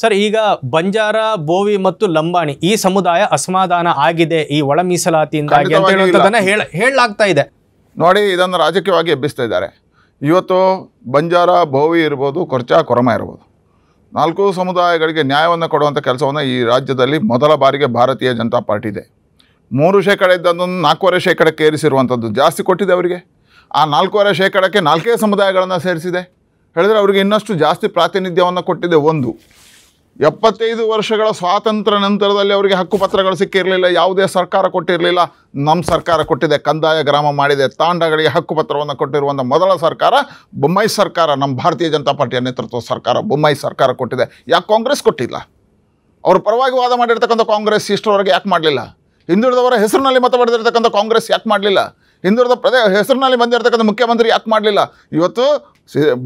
sir ಈಗ ಬಂಜಾರ ಬೋವಿ ಮತ್ತು ಲಂಬಾಣಿ ಈ ಸಮುದಾಯ ಅಸಮಾಧಾನ ಆಗಿದೆ ಈ ಒಳ ಮೀಸಲಾತಿಯಿಂದಾಗಿ ಹೇಳಲಾಗ್ತಾ ಇದೆ ನೋಡಿ ಇದನ್ನು ರಾಜಕೀಯವಾಗಿ ಎಬ್ಬಿಸ್ತಾ ಇದ್ದಾರೆ ಇವತ್ತು ಬಂಜಾರ ಭೋವಿ ಇರ್ಬೋದು ಕೊರ್ಚಾ ಕೊರಮ ಇರ್ಬೋದು ನಾಲ್ಕು ಸಮುದಾಯಗಳಿಗೆ ನ್ಯಾಯವನ್ನು ಕೊಡುವಂಥ ಕೆಲಸವನ್ನು ಈ ರಾಜ್ಯದಲ್ಲಿ ಮೊದಲ ಬಾರಿಗೆ ಭಾರತೀಯ ಜನತಾ ಪಾರ್ಟಿ ಇದೆ ಮೂರು ಶೇಕಡ ಇದ್ದದನ್ನು ನಾಲ್ಕೂವರೆ ಶೇಕಡಕ್ಕೆ ಏರಿಸಿರುವಂಥದ್ದು ಜಾಸ್ತಿ ಕೊಟ್ಟಿದೆ ಅವರಿಗೆ ಆ ನಾಲ್ಕೂವರೆ ಶೇಕಡಕ್ಕೆ ನಾಲ್ಕೇ ಸಮುದಾಯಗಳನ್ನು ಸೇರಿಸಿದೆ ಹೇಳಿದರೆ ಅವರಿಗೆ ಇನ್ನಷ್ಟು ಜಾಸ್ತಿ ಪ್ರಾತಿನಿಧ್ಯವನ್ನು ಕೊಟ್ಟಿದೆ ಒಂದು ಎಪ್ಪತ್ತೈದು ವರ್ಷಗಳ ಸ್ವಾತಂತ್ರ್ಯ ನಂತರದಲ್ಲಿ ಅವರಿಗೆ ಹಕ್ಕುಪತ್ರಗಳು ಸಿಕ್ಕಿರಲಿಲ್ಲ ಯಾವುದೇ ಸರ್ಕಾರ ಕೊಟ್ಟಿರಲಿಲ್ಲ ನಮ್ಮ ಸರ್ಕಾರ ಕೊಟ್ಟಿದೆ ಕಂದಾಯ ಗ್ರಾಮ ಮಾಡಿದೆ ತಾಂಡಗಳಿಗೆ ಪತ್ರವನ್ನು ಕೊಟ್ಟಿರುವಂಥ ಮೊದಲ ಸರ್ಕಾರ ಬೊಮ್ಮಾಯಿ ಸರ್ಕಾರ ನಮ್ಮ ಭಾರತೀಯ ಜನತಾ ಪಾರ್ಟಿಯ ನೇತೃತ್ವದ ಸರ್ಕಾರ ಬೊಮ್ಮಾಯಿ ಸರ್ಕಾರ ಕೊಟ್ಟಿದೆ ಯಾಕೆ ಕಾಂಗ್ರೆಸ್ ಕೊಟ್ಟಿಲ್ಲ ಅವರು ಪರವಾಗಿ ವಾದ ಮಾಡಿರ್ತಕ್ಕಂಥ ಕಾಂಗ್ರೆಸ್ ಇಷ್ಟರವರೆಗೆ ಯಾಕೆ ಮಾಡಲಿಲ್ಲ ಹಿಂದುಳಿದವರ ಹೆಸರಿನಲ್ಲಿ ಮತ ಪಡೆದಿರ್ತಕ್ಕಂಥ ಕಾಂಗ್ರೆಸ್ ಯಾಕೆ ಮಾಡಲಿಲ್ಲ ಹಿಂದುಳಿದ ಪ್ರದೇ ಹೆಸರಿನಲ್ಲಿ ಬಂದಿರತಕ್ಕಂಥ ಮುಖ್ಯಮಂತ್ರಿ ಯಾಕೆ ಮಾಡಲಿಲ್ಲ ಇವತ್ತು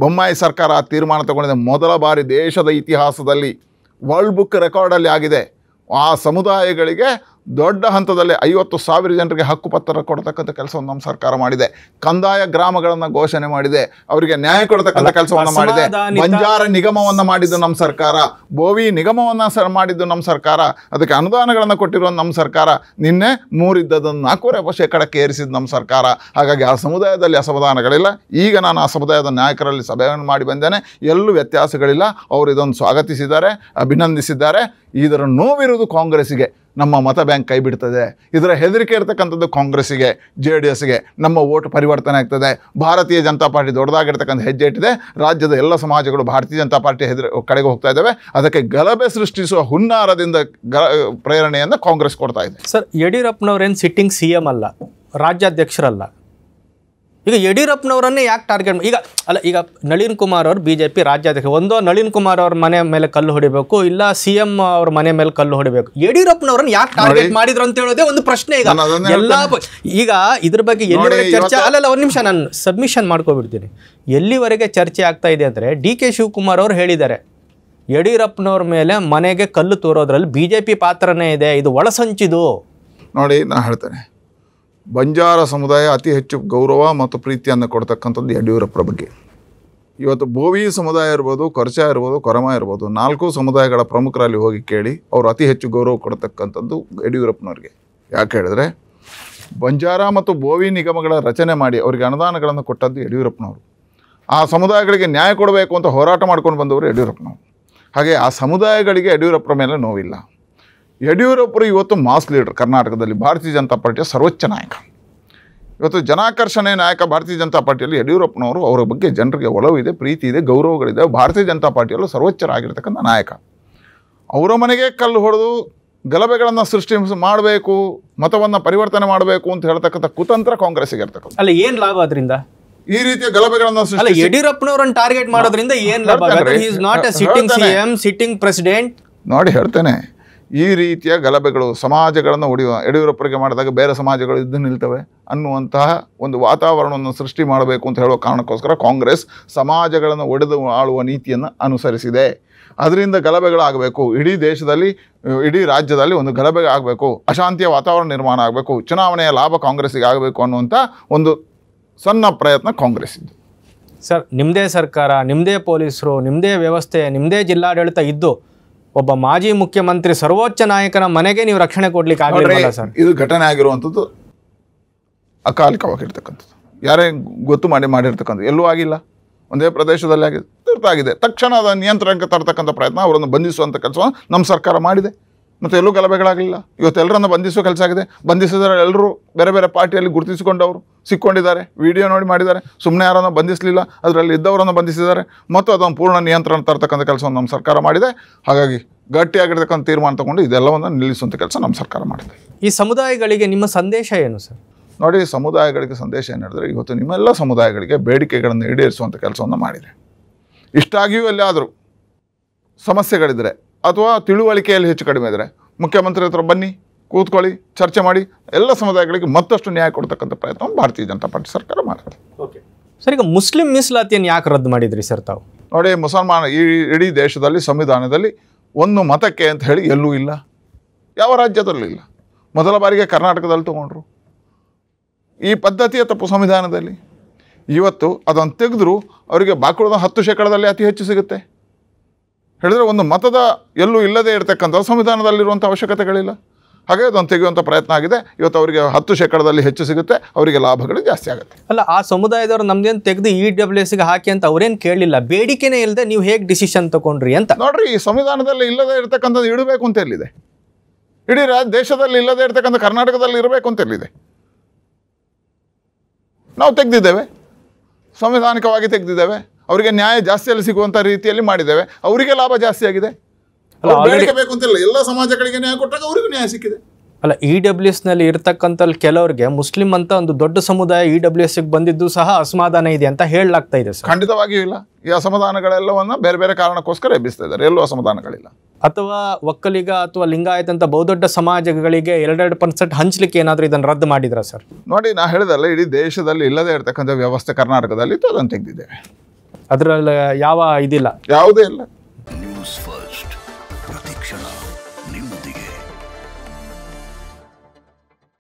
ಬೊಮ್ಮಾಯಿ ಸರ್ಕಾರ ತೀರ್ಮಾನ ತಗೊಂಡಿದೆ ಮೊದಲ ಬಾರಿ ದೇಶದ ಇತಿಹಾಸದಲ್ಲಿ ವರ್ಲ್ಡ್ ಬುಕ್ ರೆಕಾರ್ಡಲ್ಲಿ ಆಗಿದೆ ಆ ಸಮುದಾಯಗಳಿಗೆ ದೊಡ್ಡ ಹಂತದಲ್ಲಿ ಐವತ್ತು ಸಾವಿರ ಜನರಿಗೆ ಹಕ್ಕುಪತ್ರ ಕೊಡ್ತಕ್ಕಂಥ ಕೆಲಸವನ್ನು ನಮ್ಮ ಸರ್ಕಾರ ಮಾಡಿದೆ ಕಂದಾಯ ಗ್ರಾಮಗಳನ್ನು ಘೋಷಣೆ ಮಾಡಿದೆ ಅವರಿಗೆ ನ್ಯಾಯ ಕೊಡ್ತಕ್ಕಂಥ ಕೆಲಸವನ್ನು ಮಾಡಿದೆ ಬಂಜಾರ ನಿಗಮವನ್ನು ಮಾಡಿದ್ದು ನಮ್ಮ ಸರ್ಕಾರ ಬೋವಿ ನಿಗಮವನ್ನು ಸರ್ ಮಾಡಿದ್ದು ನಮ್ಮ ಸರ್ಕಾರ ಅದಕ್ಕೆ ಅನುದಾನಗಳನ್ನು ಕೊಟ್ಟಿರುವ ನಮ್ಮ ಸರ್ಕಾರ ನಿನ್ನೆ ಮೂರಿದ್ದದನ್ನು ನಾಲ್ಕೂವರೆ ಶೇಕಡಕ್ಕೆ ಏರಿಸಿದ ನಮ್ಮ ಸರ್ಕಾರ ಹಾಗಾಗಿ ಆ ಸಮುದಾಯದಲ್ಲಿ ಅಸಮಾಧಾನಗಳಿಲ್ಲ ಈಗ ನಾನು ಆ ಸಮುದಾಯದ ನಾಯಕರಲ್ಲಿ ಸಭೆಯನ್ನು ಮಾಡಿ ಬಂದೇನೆ ಎಲ್ಲೂ ವ್ಯತ್ಯಾಸಗಳಿಲ್ಲ ಅವರು ಇದನ್ನು ಸ್ವಾಗತಿಸಿದ್ದಾರೆ ಅಭಿನಂದಿಸಿದ್ದಾರೆ ಇದರ ನೋವಿರುವುದು ಕಾಂಗ್ರೆಸ್ಸಿಗೆ ನಮ್ಮ ಮತ ಬ್ಯಾಂಕ್ ಕೈ ಬಿಡ್ತದೆ ಇದರ ಹೆದರಿಕೆ ಇರ್ತಕ್ಕಂಥದ್ದು ಕಾಂಗ್ರೆಸ್ಸಿಗೆ ಜೆ ಡಿ ಎಸ್ಗೆ ನಮ್ಮ ಓಟ್ ಪರಿವರ್ತನೆ ಆಗ್ತದೆ ಭಾರತೀಯ ಜನತಾ ಪಾರ್ಟಿ ದೊಡ್ಡದಾಗಿರ್ತಕ್ಕಂಥ ಹೆಜ್ಜೆ ಇಟ್ಟಿದೆ ರಾಜ್ಯದ ಎಲ್ಲ ಸಮಾಜಗಳು ಭಾರತೀಯ ಜನತಾ ಪಾರ್ಟಿ ಹೆದರಿ ಕಡೆಗೆ ಹೋಗ್ತಾ ಇದ್ದಾವೆ ಅದಕ್ಕೆ ಗಲಭೆ ಸೃಷ್ಟಿಸುವ ಹುನ್ನಾರದಿಂದ ಗ ಪ್ರೇರಣೆಯನ್ನು ಕಾಂಗ್ರೆಸ್ ಕೊಡ್ತಾ ಇದೆ ಸರ್ ಯಡಿಯೂರಪ್ಪನವರೇನು ಸಿಟ್ಟಿಂಗ್ ಸಿ ಎಮ್ ಅಲ್ಲ ರಾಜ್ಯಾಧ್ಯಕ್ಷರಲ್ಲ ಈಗ ಯಡಿಯೂರಪ್ಪನವರನ್ನೇ ಯಾಕೆ ಟಾರ್ಗೆಟ್ ಈಗ ಅಲ್ಲ ಈಗ ನಳಿನ್ ಕುಮಾರ್ ಅವರು ಬಿ ಜೆ ಪಿ ರಾಜ್ಯಾಧ್ಯಕ್ಷ ಒಂದೋ ನಳಿನ್ ಕುಮಾರ್ ಅವ್ರ ಮನೆ ಮೇಲೆ ಕಲ್ಲು ಹೊಡಿಬೇಕು ಇಲ್ಲ ಸಿ ಎಂ ಅವ್ರ ಮನೆ ಮೇಲೆ ಕಲ್ಲು ಹೊಡಿಬೇಕು ಯಡಿಯೂರಪ್ಪನವ್ರನ್ನ ಯಾಕೆ ಟಾರ್ಗೆಟ್ ಮಾಡಿದ್ರು ಅಂತ ಹೇಳೋದೇ ಒಂದು ಪ್ರಶ್ನೆ ಈಗ ಎಲ್ಲ ಈಗ ಇದ್ರ ಬಗ್ಗೆ ಎಲ್ಲಿವರೆಗೆ ಚರ್ಚೆ ಅಲ್ಲಲ್ಲ ಒಂದು ನಿಮಿಷ ನಾನು ಸಬ್ಮಿಷನ್ ಮಾಡ್ಕೊಬಿಡ್ತೀನಿ ಎಲ್ಲಿವರೆಗೆ ಚರ್ಚೆ ಆಗ್ತಾ ಇದೆ ಅಂದರೆ ಡಿ ಕೆ ಶಿವಕುಮಾರ್ ಅವರು ಹೇಳಿದ್ದಾರೆ ಯಡಿಯೂರಪ್ಪನವ್ರ ಮೇಲೆ ಮನೆಗೆ ಕಲ್ಲು ತೋರೋದ್ರಲ್ಲಿ ಬಿ ಜೆ ಪಿ ಪಾತ್ರನೇ ಇದೆ ಇದು ಒಳಸಂಚಿದು ನೋಡಿ ನಾನು ಹೇಳ್ತೇನೆ ಬಂಜಾರ ಸಮುದಾಯ ಅತಿ ಹೆಚ್ಚು ಗೌರವ ಮತ್ತು ಪ್ರೀತಿಯನ್ನು ಕೊಡ್ತಕ್ಕಂಥದ್ದು ಯಡಿಯೂರಪ್ಪರ ಬಗ್ಗೆ ಇವತ್ತು ಭೋವಿ ಸಮುದಾಯ ಇರ್ಬೋದು ಕೊರಚ ಇರ್ಬೋದು ಕೊರಮ ಇರ್ಬೋದು ನಾಲ್ಕು ಸಮುದಾಯಗಳ ಪ್ರಮುಖರಲ್ಲಿ ಹೋಗಿ ಕೇಳಿ ಅವರು ಅತಿ ಹೆಚ್ಚು ಗೌರವ ಕೊಡ್ತಕ್ಕಂಥದ್ದು ಯಡಿಯೂರಪ್ಪನವ್ರಿಗೆ ಯಾಕೆ ಹೇಳಿದ್ರೆ ಬಂಜಾರ ಮತ್ತು ಬೋವಿ ನಿಗಮಗಳ ರಚನೆ ಮಾಡಿ ಅವರಿಗೆ ಅನುದಾನಗಳನ್ನು ಕೊಟ್ಟದ್ದು ಯಡಿಯೂರಪ್ಪನವರು ಆ ಸಮುದಾಯಗಳಿಗೆ ನ್ಯಾಯ ಕೊಡಬೇಕು ಅಂತ ಹೋರಾಟ ಮಾಡ್ಕೊಂಡು ಬಂದವರು ಯಡಿಯೂರಪ್ಪನವರು ಹಾಗೆ ಆ ಸಮುದಾಯಗಳಿಗೆ ಯಡಿಯೂರಪ್ಪರ ಮೇಲೆ ನೋವಿಲ್ಲ ಯಡಿಯೂರಪ್ಪರು ಇವತ್ತು ಮಾಸ್ ಲೀಡರ್ ಕರ್ನಾಟಕದಲ್ಲಿ ಭಾರತೀಯ ಜನತಾ ಪಾರ್ಟಿಯ ಸರ್ವೋಚ್ಚ ನಾಯಕ ಇವತ್ತು ಜನಾಕರ್ಷಣೆ ನಾಯಕ ಭಾರತೀಯ ಜನತಾ ಪಾರ್ಟಿಯಲ್ಲಿ ಯಡಿಯೂರಪ್ಪನವರು ಅವರ ಬಗ್ಗೆ ಜನರಿಗೆ ಒಲವಿದೆ ಪ್ರೀತಿ ಇದೆ ಗೌರವಗಳಿದೆ ಭಾರತೀಯ ಜನತಾ ಪಾರ್ಟಿಯಲ್ಲೂ ಸರ್ವೋಚ್ಚರಾಗಿರ್ತಕ್ಕಂಥ ನಾಯಕ ಅವರ ಮನೆಗೆ ಕಲ್ಲು ಹೊಡೆದು ಗಲಭೆಗಳನ್ನು ಸೃಷ್ಟಿ ಮಾಡಬೇಕು ಮತವನ್ನು ಪರಿವರ್ತನೆ ಮಾಡಬೇಕು ಅಂತ ಹೇಳ್ತಕ್ಕಂಥ ಕುತಂತ್ರ ಕಾಂಗ್ರೆಸ್ಗೆ ಇರ್ತಕ್ಕಂಥ ಅಲ್ಲ ಏನು ಲಾಭ ಅದರಿಂದ ಈ ರೀತಿಯ ಗಲಭೆಗಳನ್ನು ಯಡಿಯೂರಪ್ಪನವರನ್ನು ಟಾರ್ಗೆಟ್ ಮಾಡೋದ್ರಿಂದ ಏನು ಲಾಭ ಸಿಟ್ಟಿಂಗ್ ಸಿಟ್ಟಿಂಗ್ ಪ್ರೆಸಿಡೆಂಟ್ ನೋಡಿ ಹೇಳ್ತೇನೆ ಈ ರೀತಿಯ ಗಲಭೆಗಳು ಸಮಾಜಗಳನ್ನು ಒಡೆಯುವ ಯಡಿಯೂರಪ್ಪರಿಗೆ ಮಾಡಿದಾಗ ಬೇರೆ ಸಮಾಜಗಳು ಇದ್ದು ನಿಲ್ತವೆ ಅನ್ನುವಂತಹ ಒಂದು ವಾತಾವರಣವನ್ನು ಸೃಷ್ಟಿ ಮಾಡಬೇಕು ಅಂತ ಹೇಳೋ ಕಾರಣಕ್ಕೋಸ್ಕರ ಕಾಂಗ್ರೆಸ್ ಸಮಾಜಗಳನ್ನು ಒಡೆದು ಆಳುವ ನೀತಿಯನ್ನು ಅನುಸರಿಸಿದೆ ಅದರಿಂದ ಗಲಭೆಗಳಾಗಬೇಕು ಇಡೀ ದೇಶದಲ್ಲಿ ಇಡೀ ರಾಜ್ಯದಲ್ಲಿ ಒಂದು ಗಲಭೆ ಆಗಬೇಕು ಅಶಾಂತಿಯ ವಾತಾವರಣ ನಿರ್ಮಾಣ ಆಗಬೇಕು ಚುನಾವಣೆಯ ಲಾಭ ಕಾಂಗ್ರೆಸ್ಸಿಗೆ ಆಗಬೇಕು ಅನ್ನುವಂಥ ಒಂದು ಸಣ್ಣ ಪ್ರಯತ್ನ ಕಾಂಗ್ರೆಸ್ ಇದ್ದು ಸರ್ ನಿಮ್ಮದೇ ಸರ್ಕಾರ ನಿಮ್ಮದೇ ಪೊಲೀಸರು ನಿಮ್ಮದೇ ವ್ಯವಸ್ಥೆ ನಿಮ್ಮದೇ ಜಿಲ್ಲಾಡಳಿತ ಇದ್ದು ಒಬ್ಬ ಮಾಜಿ ಮುಖ್ಯಮಂತ್ರಿ ಸರ್ವೋಚ್ಚ ನಾಯಕನ ಮನೆಗೆ ನೀವು ರಕ್ಷಣೆ ಕೊಡ್ಲಿಕ್ಕೆ ಆಗಲಿಲ್ಲ ಸರ್ ಇದು ಘಟನೆ ಆಗಿರುವಂಥದ್ದು ಅಕಾಲಿಕವಾಗಿರ್ತಕ್ಕಂಥದ್ದು ಯಾರೇ ಗೊತ್ತು ಮಾಡಿ ಮಾಡಿರ್ತಕ್ಕಂಥದ್ದು ಎಲ್ಲೂ ಆಗಿಲ್ಲ ಒಂದೇ ಪ್ರದೇಶದಲ್ಲಿ ಆಗಿದೆ ತುರ್ತಾಗಿದೆ ತಕ್ಷಣ ಅದನ್ನು ನಿಯಂತ್ರಣಕ್ಕೆ ತರತಕ್ಕಂಥ ಪ್ರಯತ್ನ ಅವರನ್ನು ಬಂಧಿಸುವಂಥ ಕೆಲಸವನ್ನು ನಮ್ಮ ಸರ್ಕಾರ ಮಾಡಿದೆ ಮತ್ತು ಎಲ್ಲೂ ಗಲಭೆಗಳಾಗಲಿಲ್ಲ ಇವತ್ತು ಎಲ್ಲರನ್ನು ಬಂಧಿಸೋ ಕೆಲಸ ಆಗಿದೆ ಬಂಧಿಸಿದರೆ ಎಲ್ಲರೂ ಬೇರೆ ಬೇರೆ ಪಾರ್ಟಿಯಲ್ಲಿ ಗುರುತಿಸಿಕೊಂಡವರು ಸಿಕ್ಕೊಂಡಿದ್ದಾರೆ ವಿಡಿಯೋ ನೋಡಿ ಮಾಡಿದ್ದಾರೆ ಸುಮ್ಮನೆ ಯಾರನ್ನು ಬಂಧಿಸಲಿಲ್ಲ ಅದರಲ್ಲಿ ಇದ್ದವರನ್ನು ಬಂಧಿಸಿದ್ದಾರೆ ಮತ್ತು ಅದನ್ನು ಪೂರ್ಣ ನಿಯಂತ್ರಣ ತರತಕ್ಕಂಥ ಕೆಲಸವನ್ನು ನಮ್ಮ ಸರ್ಕಾರ ಮಾಡಿದೆ ಹಾಗಾಗಿ ಗಟ್ಟಿಯಾಗಿರ್ತಕ್ಕಂಥ ತೀರ್ಮಾನ ತಗೊಂಡು ಇದೆಲ್ಲವನ್ನು ನಿಲ್ಲಿಸುವಂಥ ಕೆಲಸ ನಮ್ಮ ಸರ್ಕಾರ ಮಾಡಿದೆ ಈ ಸಮುದಾಯಗಳಿಗೆ ನಿಮ್ಮ ಸಂದೇಶ ಏನು ಸರ್ ನೋಡಿ ಸಮುದಾಯಗಳಿಗೆ ಸಂದೇಶ ಏನು ಇವತ್ತು ನಿಮ್ಮೆಲ್ಲ ಸಮುದಾಯಗಳಿಗೆ ಬೇಡಿಕೆಗಳನ್ನು ಈಡೇರಿಸುವಂಥ ಕೆಲಸವನ್ನು ಮಾಡಿದೆ ಇಷ್ಟಾಗಿಯೂ ಎಲ್ಲಾದರೂ ಸಮಸ್ಯೆಗಳಿದ್ದರೆ ಅಥವಾ ತಿಳುವಳಿಕೆಯಲ್ಲಿ ಹೆಚ್ಚು ಕಡಿಮೆ ಇದ್ದರೆ ಮುಖ್ಯಮಂತ್ರಿ ಹತ್ರ ಬನ್ನಿ ಕೂತ್ಕೊಳ್ಳಿ ಚರ್ಚೆ ಮಾಡಿ ಎಲ್ಲ ಸಮುದಾಯಗಳಿಗೆ ಮತ್ತಷ್ಟು ನ್ಯಾಯ ಕೊಡ್ತಕ್ಕಂಥ ಪ್ರಯತ್ನ ಭಾರತೀಯ ಜನತಾ ಪಾರ್ಟಿ ಸರ್ಕಾರ ಮಾಡುತ್ತೆ ಓಕೆ ಸರ್ ಈಗ ಮುಸ್ಲಿಂ ಮೀಸಲಾತಿಯನ್ನು ಯಾಕೆ ರದ್ದು ಮಾಡಿದ್ರಿ ಸರ್ ತಾವು ನೋಡಿ ಮುಸಲ್ಮಾನ ಈ ಇಡೀ ದೇಶದಲ್ಲಿ ಸಂವಿಧಾನದಲ್ಲಿ ಒಂದು ಮತಕ್ಕೆ ಅಂತ ಹೇಳಿ ಎಲ್ಲೂ ಇಲ್ಲ ಯಾವ ರಾಜ್ಯದಲ್ಲೂ ಇಲ್ಲ ಮೊದಲ ಬಾರಿಗೆ ಕರ್ನಾಟಕದಲ್ಲಿ ತೊಗೊಂಡ್ರು ಈ ಪದ್ಧತಿಯ ತಪ್ಪು ಸಂವಿಧಾನದಲ್ಲಿ ಇವತ್ತು ಅದನ್ನು ತೆಗೆದ್ರು ಅವರಿಗೆ ಬಾಕುಳದ ಹತ್ತು ಶೇಕಡದಲ್ಲಿ ಅತಿ ಹೆಚ್ಚು ಸಿಗುತ್ತೆ ಹೇಳಿದರೆ ಒಂದು ಮತದ ಎಲ್ಲೂ ಇಲ್ಲದೆ ಇರತಕ್ಕಂಥ ಸಂವಿಧಾನದಲ್ಲಿರುವಂಥ ಅವಶ್ಯಕತೆಗಳಿಲ್ಲ ಹಾಗೆ ಅದನ್ನು ತೆಗೆಯುವಂಥ ಪ್ರಯತ್ನ ಆಗಿದೆ ಇವತ್ತು ಅವರಿಗೆ ಹತ್ತು ಶೇಕಡದಲ್ಲಿ ಹೆಚ್ಚು ಸಿಗುತ್ತೆ ಅವರಿಗೆ ಲಾಭಗಳು ಜಾಸ್ತಿ ಆಗುತ್ತೆ ಅಲ್ಲ ಆ ಸಮುದಾಯದವರು ನಮ್ದೇನು ತೆಗೆದು ಇ e ಡಬ್ಲ್ಯೂ ಎಸ್ಗೆ ಹಾಕಿ ಅಂತ ಅವರೇನು ಕೇಳಲಿಲ್ಲ ಬೇಡಿಕೆನೇ ಇಲ್ಲದೆ ನೀವು ಹೇಗೆ ಡಿಸಿಷನ್ ತಗೊಂಡ್ರಿ ಅಂತ ನೋಡ್ರಿ ಈ ಸಂವಿಧಾನದಲ್ಲಿ ಇಲ್ಲದೆ ಇರತಕ್ಕಂಥದ್ದು ಇಡಬೇಕು ಅಂತ ಎಲ್ಲಿದೆ ಇಡೀ ದೇಶದಲ್ಲಿ ಇಲ್ಲದೆ ಇರತಕ್ಕಂಥ ಕರ್ನಾಟಕದಲ್ಲಿ ಇರಬೇಕು ಅಂತ ಎಲ್ಲಿದೆ ನಾವು ತೆಗೆದಿದ್ದೇವೆ ಸಂವಿಧಾನಿಕವಾಗಿ ತೆಗೆದಿದ್ದೇವೆ ಅವರಿಗೆ ನ್ಯಾಯ ಜಾಸ್ತಿಯಲ್ಲಿ ಸಿಗುವಂತ ರೀತಿಯಲ್ಲಿ ಮಾಡಿದ್ದೇವೆ ಅವರಿಗೆ ಲಾಭ ಜಾಸ್ತಿ ಆಗಿದೆ ಬೇಕು ಎಲ್ಲ ಸಮಾಜಗಳಿಗೆ ನ್ಯಾಯ ಕೊಟ್ಟಾಗ ಅವರಿಗೂ ನ್ಯಾಯ ಸಿಕ್ಕಿದೆ ಅಲ್ಲ ಇ e ಡಬ್ಲ್ಯೂ ನಲ್ಲಿ ಇರ್ತಕ್ಕಂಥ ಕೆಲವರಿಗೆ ಮುಸ್ಲಿಂ ಅಂತ ಒಂದು ದೊಡ್ಡ ಸಮುದಾಯ ಇ e ಡಬ್ಲ್ಯೂ ಎಸ್ಗೆ ಬಂದಿದ್ದು ಸಹ ಅಸಮಾಧಾನ ಇದೆ ಅಂತ ಹೇಳಲಾಗ್ತಾ ಇದೆ ಸರ್ ಖಂಡಿತವಾಗಿಯೂ ಇಲ್ಲ ಈ ಅಸಮಾಧಾನಗಳೆಲ್ಲವನ್ನ ಬೇರೆ ಬೇರೆ ಕಾರಣಕ್ಕೋಸ್ಕರ ಎಬ್ಬಿಸ್ತಾ ಇದ್ದಾರೆ ಎಲ್ಲೂ ಅಸಮಾಧಾನಗಳಿಲ್ಲ ಅಥವಾ ಒಕ್ಕಲಿಗ ಅಥವಾ ಲಿಂಗಾಯತ ಅಂತ ಬಹುದೊಡ್ಡ ಸಮಾಜಗಳಿಗೆ ಎರಡೆರಡು ಪರ್ಸೆಂಟ್ ಹಂಚಲಿಕ್ಕೆ ಏನಾದರೂ ಇದನ್ನು ರದ್ದು ಮಾಡಿದ್ರ ಸರ್ ನೋಡಿ ನಾ ಹೇಳಿದಲ್ಲ ಇಡೀ ದೇಶದಲ್ಲಿ ಇಲ್ಲದೆ ಇರತಕ್ಕಂಥ ವ್ಯವಸ್ಥೆ ಕರ್ನಾಟಕದಲ್ಲಿ ಅದನ್ನು ತೆಗೆದಿದ್ದೇವೆ ಅದರಲ್ಲಿ ಯಾವ ಇದಿಲ್ಲ ಯಾವುದೇ ಇಲ್ಲ